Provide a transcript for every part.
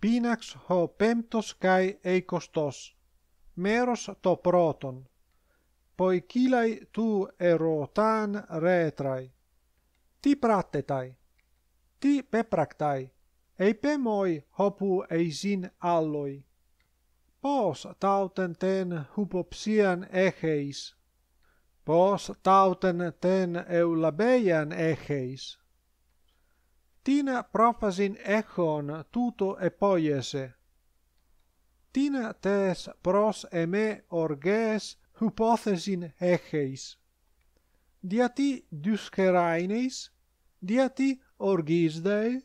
Pinax ho pemptos cae eikostos, meros to proton, poikilai tu erotan retrai. Ti pratetai? Ti pepraktai? Ei pemoi, hopu eisin alloi. Pos tauten ten hubopsian eheis? Pos tauten ten eulabaean Tina prophasin echon tuto e poiese Tina tes pros eme orges hypothesin hegeis diati dyskeraines diati orgisdei, dei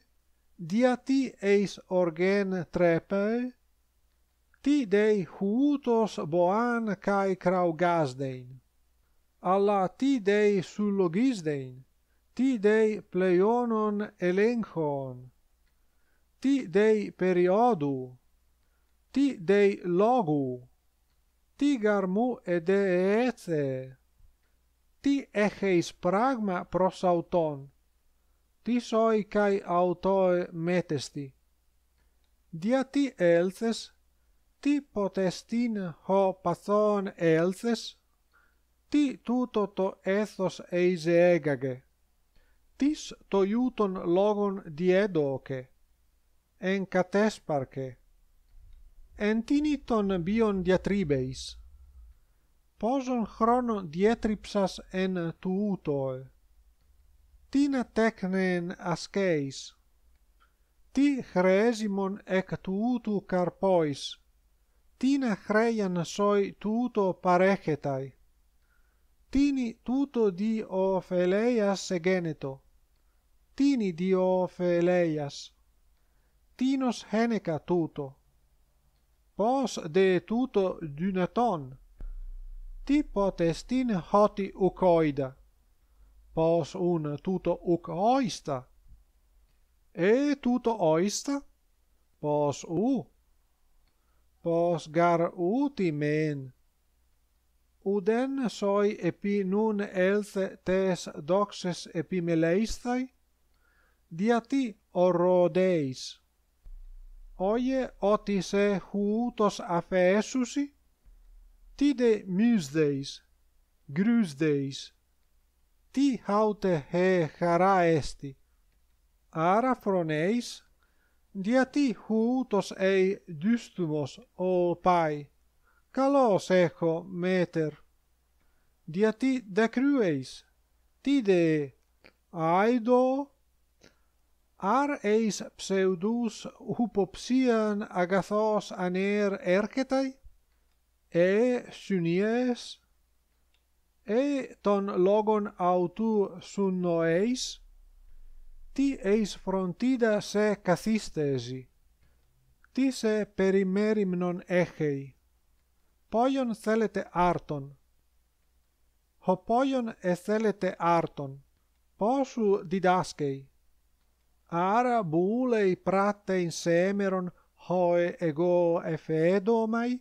diati eis organ trapei ti dei houtos boan cae craugasdein, alla ti dei sou Ti dei pleionon elenchon Ti dei periodu Ti dei logou Ti gar mou ede eze Ti echeis pragma pros auton Ti soi kai auto metesti Dia ti elthes ti potestin ho pason elthes Ti touto ethos eze tis to iuton logon diedoke en katesparche en tiniton bion diatribeis pojon chronon dietripsas en tuutoi tina tekne en askeis ti chreizimon ekatuuto karpois tina chreian soi tuuto pareketai tini tuuto di ophelaia geneto Tini dio feleias. Tinos heneca tuto. Pos de tuto dynaton. Ti potestin hoti ucoida. Pos un tuto ucoista. E tuto oista? Pos u? Pos gar utimen. Uden soi epi nun elze tes doxes epimeleistai? Diati orodes Oye otise houtos apeesusi tide my days grues days ti how the hara esti araphroneis diati houtos ei dystymos opai kalos echo meter diati de crues tide aido Αρ εις ψευδούς υποψίαν αγαθός ανέρ έρχεται, ε σουνιές, ε τον λόγων αυτού σουνοείς, τι εις φροντίδα σε καθίστεζι, τι σε περιμέριμνον έχει, πόιον θέλετε άρτον, ο πόιον εθέλετε άρτον, πόσου διδάσκει, ara bulei prate in semeron hoe ego efedo mai